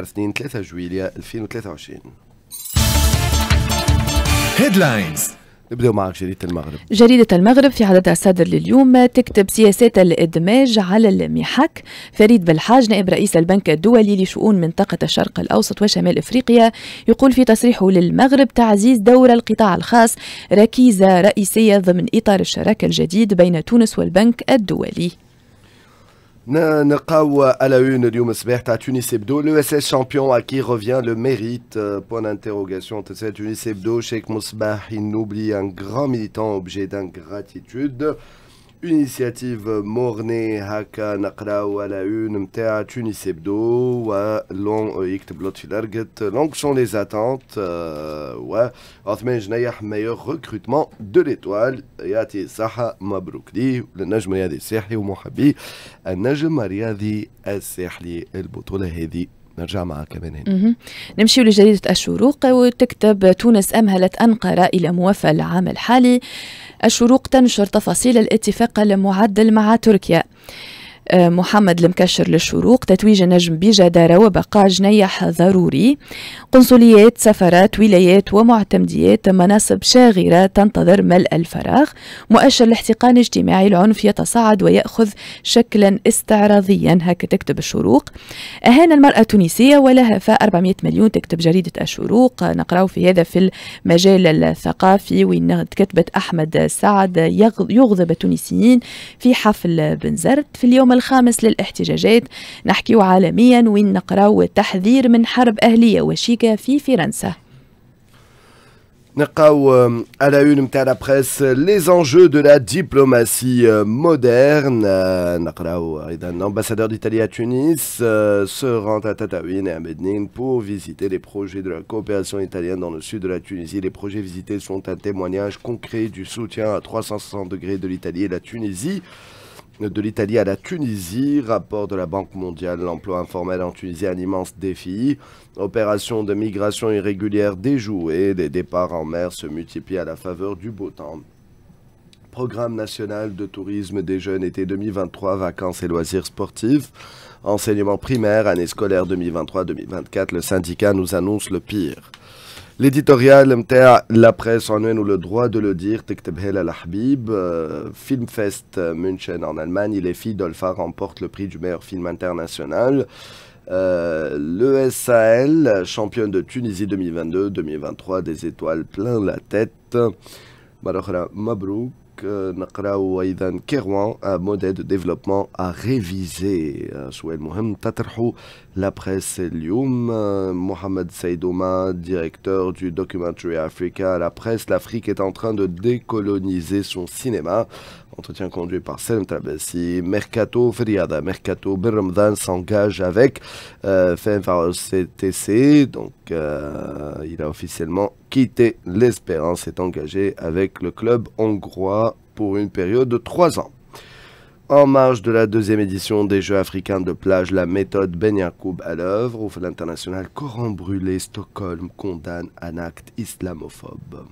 الاثنين 3 جويليا 2023 هيدلاينز نبداو معك جريدة المغرب جريدة المغرب في عددها الصدر لليوم تكتب سياسات الإدماج على المحك فريد بالحاج نائب رئيس البنك الدولي لشؤون منطقة الشرق الأوسط وشمال إفريقيا يقول في تصريحه للمغرب تعزيز دور القطاع الخاص ركيزة رئيسية ضمن إطار الشراكة الجديد بين تونس والبنك الدولي Néanmoins, euh, à la une du à Tunis Hebdo, l'USS champion à qui revient le mérite, euh, point d'interrogation Tunis Hebdo, Cheikh Moussbah il n'oublie un grand militant, objet d'ingratitude. Initiative Morné, Haka, Nakra, à la une, Mtea, Tunis Hebdo, ou à long, Yikt Blot Filarget, longues sont les attentes, ou à Othmen meilleur recrutement de l'étoile, Yati Saha, Mabroukdi, le Najm Riyadi Serhi, ou Mohabi, le Najm Riyadi Serhi, El Boutoula Hedi, نرجع معها كمان هنا نمشي لجريدة الشروق وتكتب تونس أمهلت أنقرة إلى موافاة العام الحالي الشروق تنشر تفاصيل الاتفاق المعدل مع تركيا آه، محمد المكشر للشروق تتويج النجم بجدارة وبقاء جنيح ضروري قنصليات سفرات ولايات ومعتمديات مناصب شاغرة تنتظر ملء الفراغ مؤشر الاحتقان الاجتماعي العنف يتصاعد ويأخذ شكلا استعراضيا هكا تكتب الشروق أهان المرأة التونسية ولها ف 400 مليون تكتب جريدة الشروق نقرأ في هذا في المجال الثقافي وين كتبت أحمد سعد يغضب التونسيين في حفل بنزرت في اليوم la de la presse les enjeux de la diplomatie euh، moderne. L'ambassadeur d'Italie à Tunis se rend à Tataouine et à pour visiter les projets de la coopération italienne dans le sud de la Tunisie. Les projets visités sont un témoignage concret du soutien à 360 degrés de l'Italie et la Tunisie de l'Italie à la Tunisie, rapport de la Banque mondiale, l'emploi informel en Tunisie un immense défi, opération de migration irrégulière déjouée, Des départs en mer se multiplient à la faveur du beau temps. Programme national de tourisme des jeunes été 2023, vacances et loisirs sportifs. Enseignement primaire, année scolaire 2023-2024, le syndicat nous annonce le pire. L'éditorial mta la presse en nous le droit de le dire, Tektebhel Al-Habib, euh, Filmfest euh, München en Allemagne les filles d'Olfa remportent le prix du meilleur film international euh, L'ESAL, championne de Tunisie 2022-2023, des étoiles plein la tête. Marohra Mabrouk, euh, Nakraou Aïdan Kerouan, un modèle de développement à réviser. Euh, la presse Lyum, euh, Mohamed Saidoma, directeur du documentary Africa. La presse, l'Afrique est en train de décoloniser son cinéma. Entretien conduit par Selim Tabassi. Mercato Feriada, Mercato Berramdan s'engage avec euh, CTC. Donc, euh, il a officiellement quitté l'Espérance et est engagé avec le club hongrois pour une période de 3 ans. En marge de la deuxième édition des Jeux africains de plage, la méthode Ben Yacoub à l'œuvre, au international, Coran brûlé, Stockholm condamne un acte islamophobe.